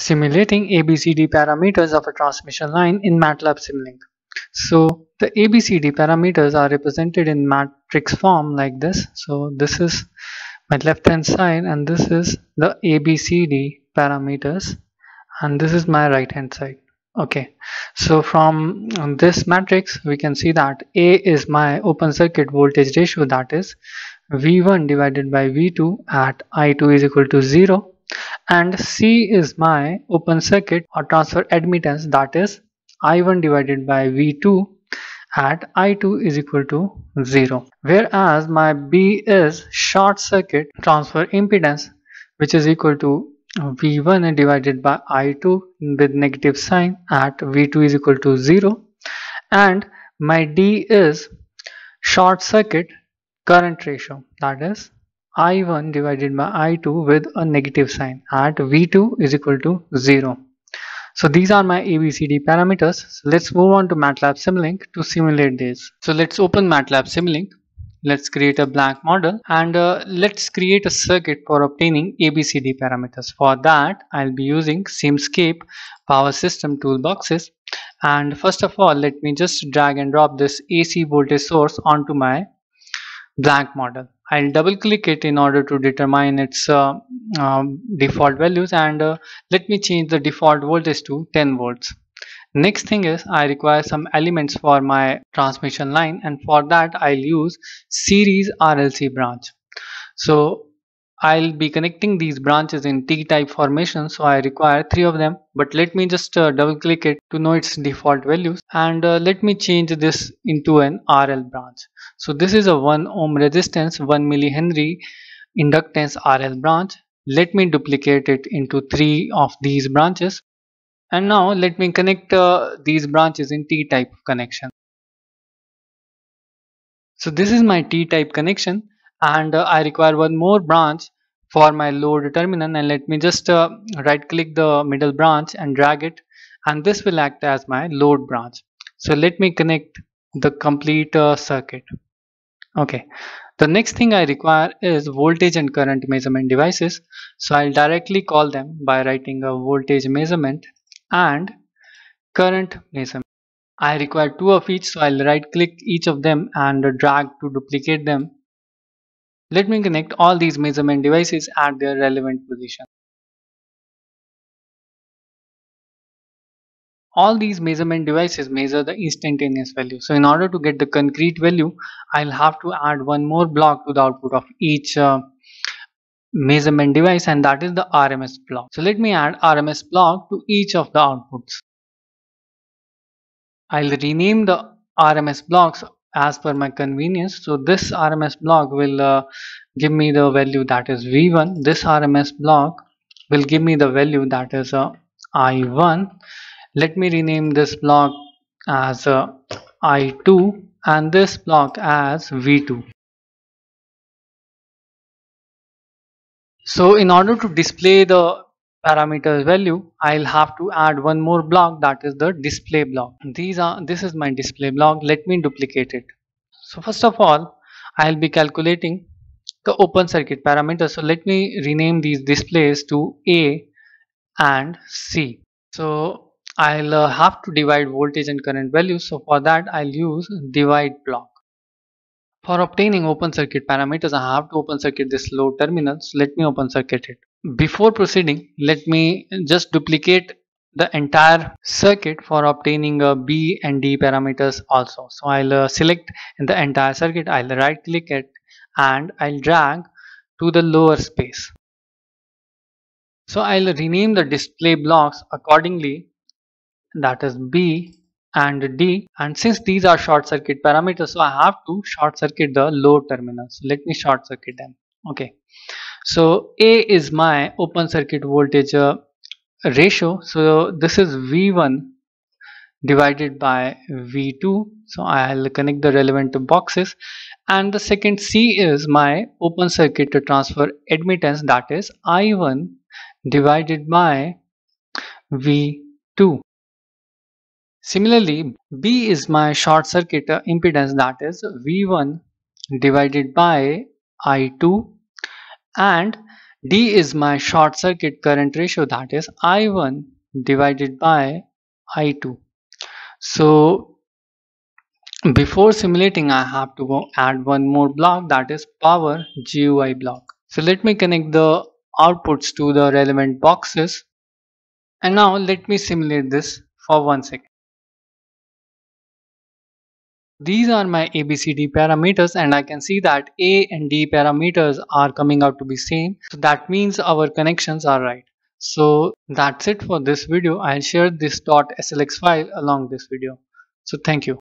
simulating ABCD parameters of a transmission line in MATLAB Simlink. So the ABCD parameters are represented in matrix form like this. So this is my left hand side and this is the ABCD parameters and this is my right hand side. Okay, so from this matrix we can see that A is my open circuit voltage ratio that is V1 divided by V2 at I2 is equal to 0 and C is my open circuit or transfer admittance that is I1 divided by V2 at I2 is equal to 0 whereas my B is short circuit transfer impedance which is equal to V1 divided by I2 with negative sign at V2 is equal to 0 and my D is short circuit current ratio that is I1 divided by I2 with a negative sign At V2 is equal to 0. So these are my ABCD parameters. So let's move on to MATLAB Simlink to simulate this. So let's open MATLAB Simlink. Let's create a blank model and uh, let's create a circuit for obtaining ABCD parameters. For that, I'll be using Simscape Power System Toolboxes. And first of all, let me just drag and drop this AC voltage source onto my blank model. I'll double click it in order to determine its uh, um, default values and uh, let me change the default voltage to 10 volts. Next thing is I require some elements for my transmission line and for that I'll use series RLC branch. So I'll be connecting these branches in T-type formation so I require three of them but let me just uh, double click it to know its default values and uh, let me change this into an RL branch. So this is a 1 ohm resistance 1 millihenry inductance RL branch. Let me duplicate it into three of these branches and now let me connect uh, these branches in T-type connection. So this is my T-type connection and uh, I require one more branch for my load determinant and let me just uh, right click the middle branch and drag it and this will act as my load branch so let me connect the complete uh, circuit okay the next thing I require is voltage and current measurement devices so I'll directly call them by writing a voltage measurement and current measurement I require two of each so I'll right click each of them and drag to duplicate them let me connect all these measurement devices at their relevant position. all these measurement devices measure the instantaneous value so in order to get the concrete value I'll have to add one more block to the output of each uh, measurement device and that is the RMS block so let me add RMS block to each of the outputs I'll rename the RMS blocks as per my convenience so this RMS block will uh, give me the value that is V1 this RMS block will give me the value that is uh, I1 let me rename this block as uh, I2 and this block as V2 so in order to display the parameters value I'll have to add one more block that is the display block these are this is my display block let me duplicate it so first of all I'll be calculating the open circuit parameters so let me rename these displays to A and C so I'll uh, have to divide voltage and current values so for that I'll use divide block for obtaining open circuit parameters I have to open circuit this load terminal so let me open circuit it before proceeding, let me just duplicate the entire circuit for obtaining a B and D parameters also. So I'll uh, select the entire circuit, I'll right click it and I'll drag to the lower space. So I'll rename the display blocks accordingly that is B and D and since these are short circuit parameters so I have to short circuit the load terminals. So let me short circuit them. Okay so A is my open circuit voltage uh, ratio so this is V1 divided by V2 so I'll connect the relevant boxes and the second C is my open circuit transfer admittance that is I1 divided by V2 similarly B is my short circuit uh, impedance that is V1 divided by I2 and D is my short circuit current ratio that is I1 divided by I2. So before simulating I have to add one more block that is power GUI block. So let me connect the outputs to the relevant boxes and now let me simulate this for one second. These are my ABCD parameters and I can see that A and D parameters are coming out to be same. So that means our connections are right. So that's it for this video. I'll share this .slx file along this video. So thank you.